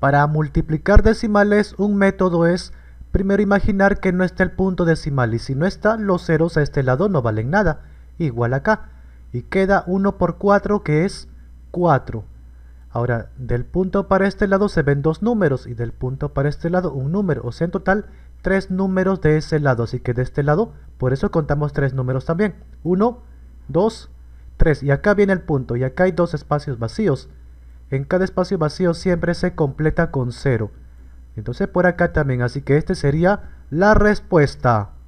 Para multiplicar decimales, un método es primero imaginar que no está el punto decimal y si no está, los ceros a este lado no valen nada, igual acá. Y queda 1 por 4 que es 4. Ahora, del punto para este lado se ven dos números y del punto para este lado un número, o sea en total tres números de ese lado, así que de este lado, por eso contamos tres números también. 1, 2, 3 y acá viene el punto y acá hay dos espacios vacíos en cada espacio vacío siempre se completa con 0. Entonces por acá también, así que esta sería la respuesta.